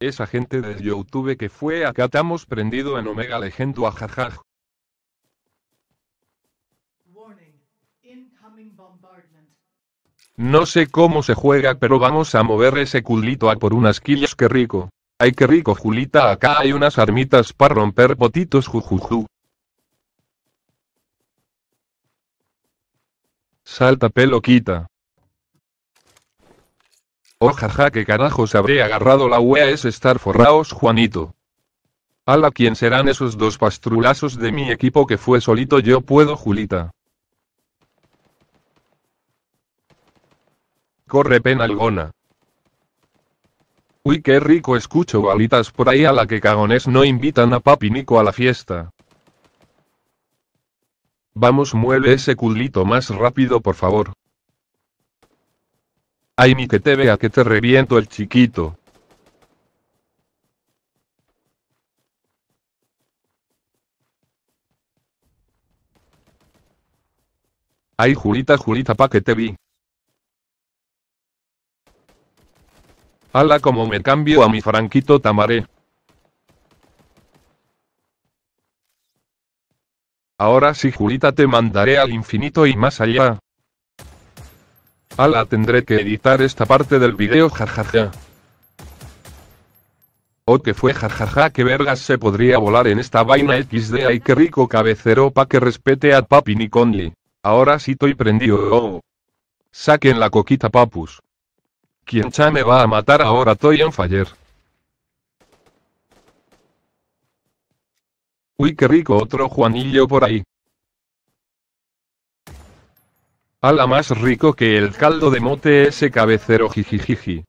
Esa gente de Youtube que fue a Catamos prendido en Omega Legend ajajaj. No sé cómo se juega, pero vamos a mover ese culito a por unas quillas, que rico. Ay, qué rico, Julita, acá hay unas armitas para romper potitos jujuju. Salta peloquita Oh jaja, que carajos habré agarrado la wea es estar forraos, Juanito. Ala, ¿quién serán esos dos pastrulazos de mi equipo que fue solito yo puedo, Julita? Corre pena alguna. Uy, qué rico escucho balitas por ahí a la que cagones no invitan a papi Nico a la fiesta. Vamos, mueve ese culito más rápido, por favor. Ay, mi que te vea que te reviento el chiquito. Ay, Julita, Julita, pa' que te vi. Hala como me cambio a mi franquito tamaré. Ahora sí, Julita, te mandaré al infinito y más allá. Ala tendré que editar esta parte del video jajaja. O que fue jajaja que vergas se podría volar en esta vaina XD ay qué rico cabecero pa que respete a papi Niconli. Ahora sí estoy prendido. Saquen la coquita papus. Quien cha me va a matar ahora estoy en faller. Uy, qué rico otro Juanillo por ahí. Ala más rico que el caldo de mote ese cabecero jijijiji.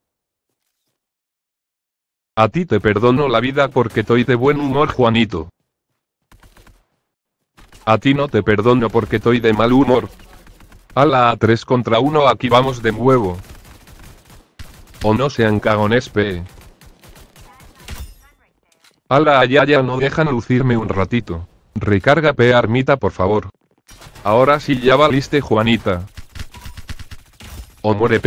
A ti te perdono la vida porque estoy de buen humor, Juanito. A ti no te perdono porque estoy de mal humor. Ala a 3 contra 1, aquí vamos de nuevo. O no sean cagones, pe. Ala, ya, ya, no dejan lucirme un ratito. Recarga pe Armita, por favor. Ahora sí ya valiste Juanita. O muere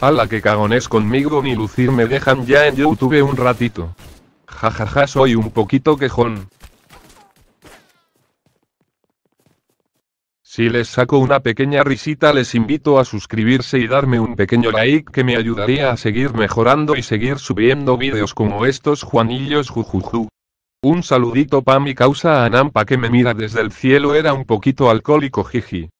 A la que cagones conmigo ni lucir me dejan ya en YouTube un ratito. Jajaja ja, ja, soy un poquito quejón. Si les saco una pequeña risita les invito a suscribirse y darme un pequeño like que me ayudaría a seguir mejorando y seguir subiendo vídeos como estos Juanillos jujuju. Un saludito pa mi causa Anampa que me mira desde el cielo era un poquito alcohólico jiji.